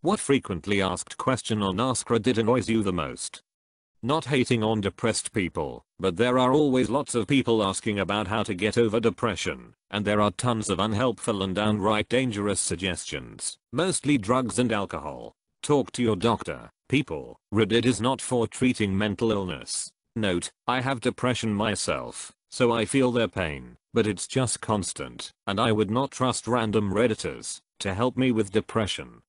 What frequently asked question on Askra did annoys you the most? Not hating on depressed people, but there are always lots of people asking about how to get over depression, and there are tons of unhelpful and downright dangerous suggestions, mostly drugs and alcohol. Talk to your doctor, people, Reddit is not for treating mental illness. Note, I have depression myself, so I feel their pain, but it's just constant, and I would not trust random redditors to help me with depression.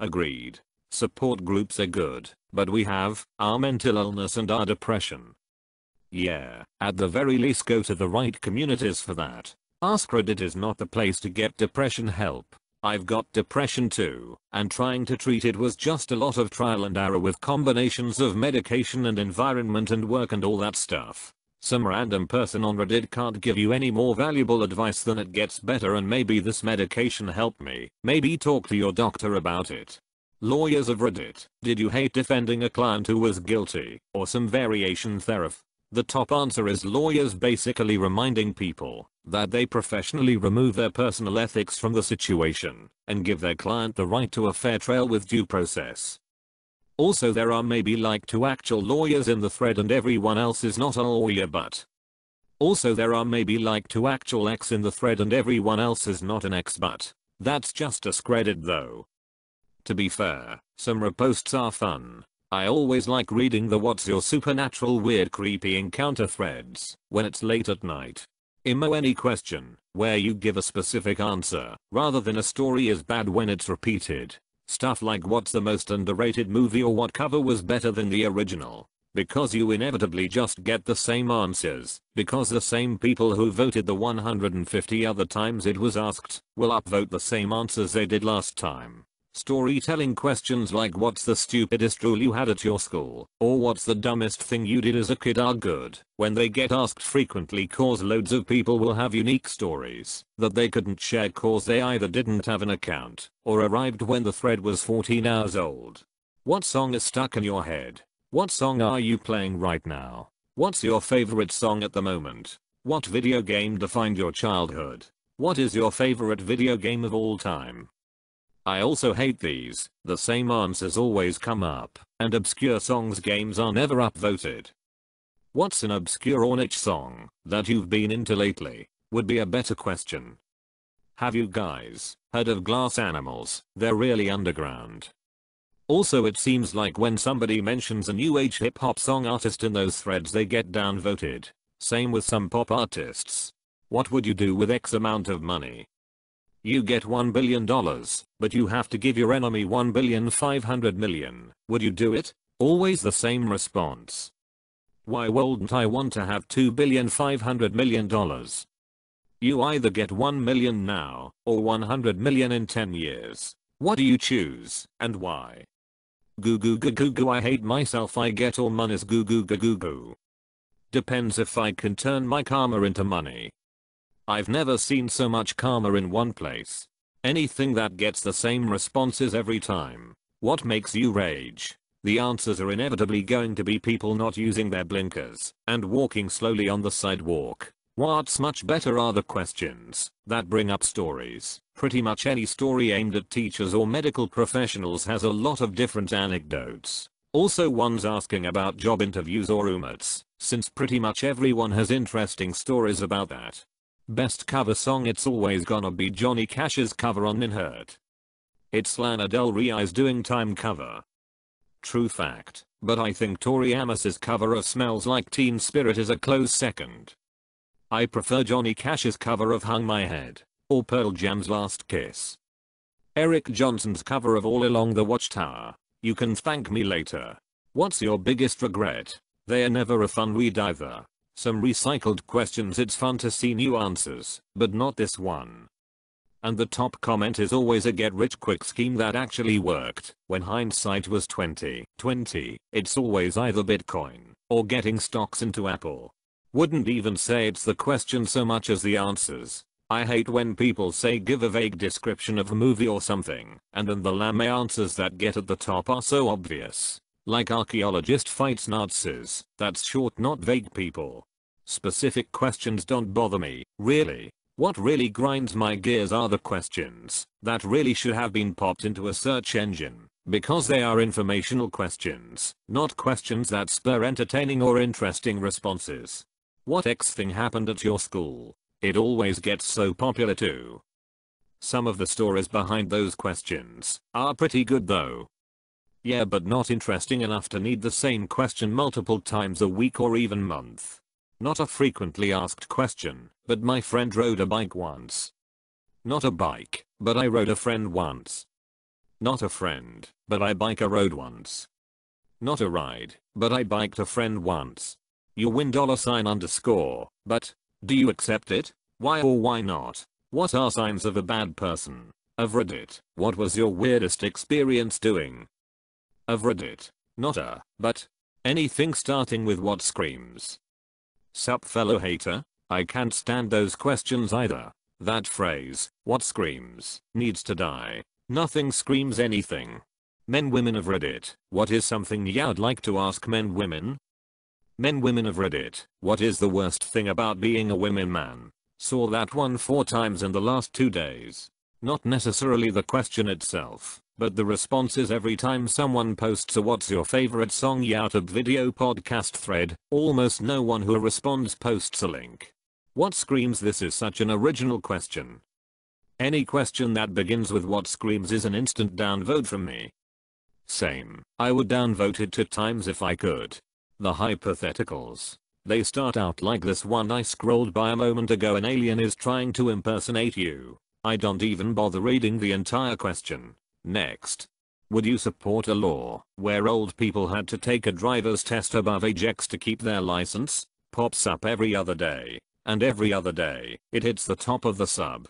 Agreed. Support groups are good, but we have our mental illness and our depression. Yeah, at the very least go to the right communities for that. Ask Reddit is not the place to get depression help. I've got depression too, and trying to treat it was just a lot of trial and error with combinations of medication and environment and work and all that stuff. Some random person on Reddit can't give you any more valuable advice than it gets better and maybe this medication helped me. Maybe talk to your doctor about it. Lawyers of Reddit, did you hate defending a client who was guilty, or some variation thereof? The top answer is lawyers basically reminding people that they professionally remove their personal ethics from the situation and give their client the right to a fair trial with due process. Also there are maybe like two actual lawyers in the thread and everyone else is not a lawyer but. Also there are maybe like two actual ex in the thread and everyone else is not an ex but. That's just a credit though. To be fair, some reposts are fun. I always like reading the what's your supernatural weird creepy encounter threads when it's late at night. Imo any question, where you give a specific answer, rather than a story is bad when it's repeated. Stuff like what's the most underrated movie or what cover was better than the original. Because you inevitably just get the same answers, because the same people who voted the 150 other times it was asked will upvote the same answers they did last time. Storytelling questions like what's the stupidest rule you had at your school, or what's the dumbest thing you did as a kid are good, when they get asked frequently cause loads of people will have unique stories that they couldn't share cause they either didn't have an account, or arrived when the thread was 14 hours old. What song is stuck in your head? What song are you playing right now? What's your favorite song at the moment? What video game defined your childhood? What is your favorite video game of all time? I also hate these, the same answers always come up, and obscure songs games are never upvoted. What's an obscure or niche song that you've been into lately, would be a better question. Have you guys heard of glass animals? They're really underground. Also it seems like when somebody mentions a new age hip hop song artist in those threads they get downvoted. Same with some pop artists. What would you do with X amount of money you get $1 billion, but you have to give your enemy $1 billion 500 million. Would you do it? Always the same response. Why wouldn't I want to have $2 billion 500 million You either get 1 million now, or 100 million in 10 years. What do you choose, and why? Goo goo goo goo goo I hate myself I get all money's goo goo goo goo goo. Depends if I can turn my karma into money. I've never seen so much karma in one place. Anything that gets the same responses every time. What makes you rage? The answers are inevitably going to be people not using their blinkers and walking slowly on the sidewalk. What's much better are the questions that bring up stories. Pretty much any story aimed at teachers or medical professionals has a lot of different anecdotes. Also ones asking about job interviews or roommates, since pretty much everyone has interesting stories about that. Best cover song It's always gonna be Johnny Cash's cover on In Hurt. It's Lana Del Rey's Doing Time cover. True fact, but I think Tori Amos's cover of Smells Like Teen Spirit is a close second. I prefer Johnny Cash's cover of Hung My Head, or Pearl Jam's Last Kiss. Eric Johnson's cover of All Along the Watchtower, You Can Thank Me Later. What's your biggest regret? They're never a fun read either. Some recycled questions it's fun to see new answers, but not this one. And the top comment is always a get rich quick scheme that actually worked. When hindsight was 20, 20, it's always either Bitcoin or getting stocks into Apple. Wouldn't even say it's the question so much as the answers. I hate when people say give a vague description of a movie or something, and then the lame answers that get at the top are so obvious. Like archaeologist fights Nazis, that's short not vague people. Specific questions don't bother me, really. What really grinds my gears are the questions that really should have been popped into a search engine because they are informational questions, not questions that spur entertaining or interesting responses. What X thing happened at your school? It always gets so popular too. Some of the stories behind those questions are pretty good though. Yeah but not interesting enough to need the same question multiple times a week or even month. Not a frequently asked question, but my friend rode a bike once. Not a bike, but I rode a friend once. Not a friend, but I bike a road once. Not a ride, but I biked a friend once. You win dollar sign underscore, but, do you accept it? Why or why not? What are signs of a bad person? I've read it. What was your weirdest experience doing? Of Reddit. Not a, but. Anything starting with what screams. Sup fellow hater? I can't stand those questions either. That phrase, what screams, needs to die. Nothing screams anything. Men women of Reddit, what is something you'd like to ask men women? Men women of Reddit, what is the worst thing about being a women man? Saw that one four times in the last two days. Not necessarily the question itself, but the responses every time someone posts a what's your favorite song YouTube video podcast thread, almost no one who responds posts a link. What screams this is such an original question. Any question that begins with what screams is an instant downvote from me. Same, I would downvote it two times if I could. The hypotheticals. They start out like this one I scrolled by a moment ago an alien is trying to impersonate you. I don't even bother reading the entire question. Next. Would you support a law where old people had to take a driver's test above age X to keep their license? Pops up every other day. And every other day, it hits the top of the sub.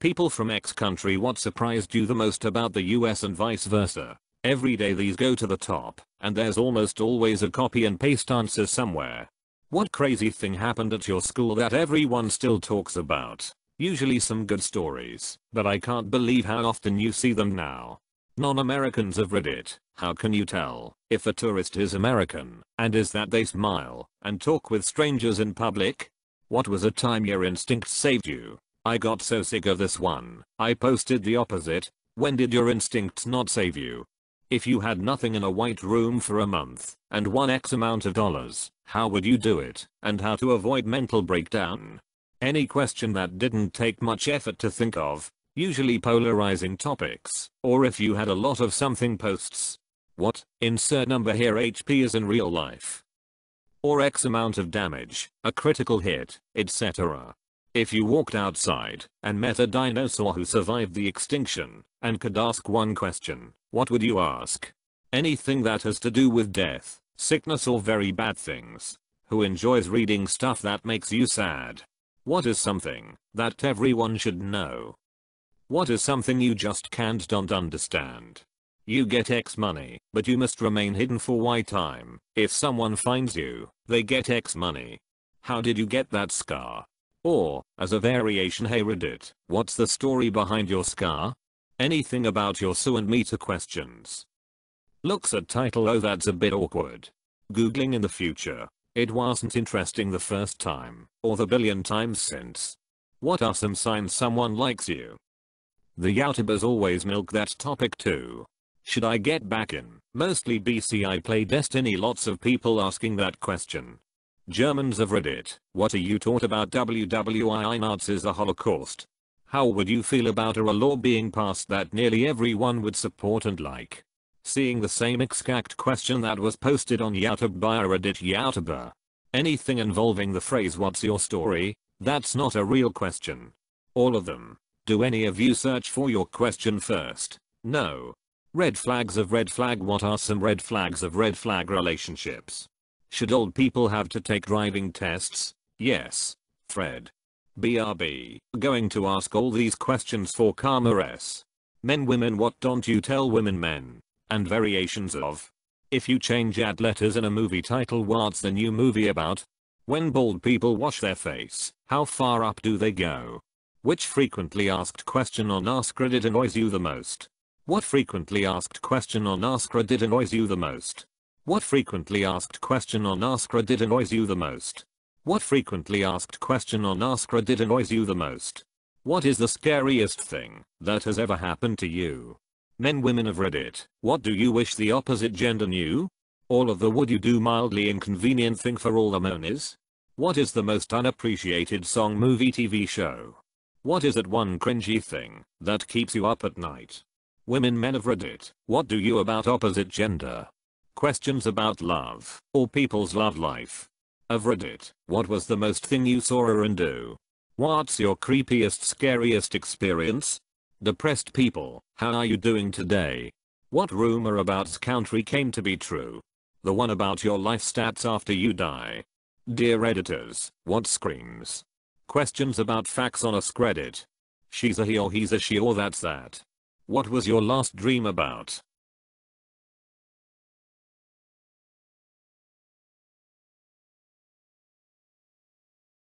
People from X country what surprised you the most about the US and vice versa. Every day these go to the top, and there's almost always a copy and paste answer somewhere. What crazy thing happened at your school that everyone still talks about? Usually some good stories, but I can't believe how often you see them now. Non-Americans have read it, how can you tell if a tourist is American, and is that they smile and talk with strangers in public? What was a time your instinct saved you? I got so sick of this one, I posted the opposite. When did your instincts not save you? If you had nothing in a white room for a month, and one X amount of dollars, how would you do it, and how to avoid mental breakdown? Any question that didn't take much effort to think of, usually polarizing topics, or if you had a lot of something posts. What, insert number here HP is in real life. Or X amount of damage, a critical hit, etc. If you walked outside and met a dinosaur who survived the extinction and could ask one question, what would you ask? Anything that has to do with death, sickness or very bad things. Who enjoys reading stuff that makes you sad? What is something that everyone should know? What is something you just can't don't understand? You get X money, but you must remain hidden for Y time. If someone finds you, they get X money. How did you get that scar? Or, as a variation hey Reddit, what's the story behind your scar? Anything about your Sue and Meter questions. Looks at title oh that's a bit awkward. Googling in the future. It wasn't interesting the first time, or the billion times since. What are some signs someone likes you? The YouTubers always milk that topic too. Should I get back in? Mostly BC I play Destiny lots of people asking that question. Germans of Reddit, what are you taught about WWII Nazis the Holocaust? How would you feel about a law being passed that nearly everyone would support and like? seeing the same exact question that was posted on Youtube a Reddit Youtuber. Anything involving the phrase what's your story, that's not a real question. All of them. Do any of you search for your question first? No. Red flags of red flag What are some red flags of red flag relationships? Should old people have to take driving tests? Yes. Fred. BRB. Going to ask all these questions for Karma S. Men women what don't you tell women men? and variations of. If you change ad letters in a movie title what's the new movie about? When bald people wash their face, how far up do they go? Which frequently asked question on Ask Reddit annoys you the most? What frequently asked question on Ask Reddit annoys you the most? What frequently asked question on Ask Reddit annoys you the most? What frequently asked question on Ask Reddit annoys you the most? What is the scariest thing that has ever happened to you? Men women of Reddit, what do you wish the opposite gender knew? All of the would you do mildly inconvenient thing for all the monies? What is the most unappreciated song movie TV show? What is that one cringy thing that keeps you up at night? Women men of Reddit, what do you about opposite gender? Questions about love, or people's love life. Of Reddit, what was the most thing you saw her and do? What's your creepiest scariest experience? Depressed people, how are you doing today? What rumor about country came to be true? The one about your life stats after you die. Dear editors, what screams? Questions about facts on a credit. She's a he or he's a she or that's that. What was your last dream about?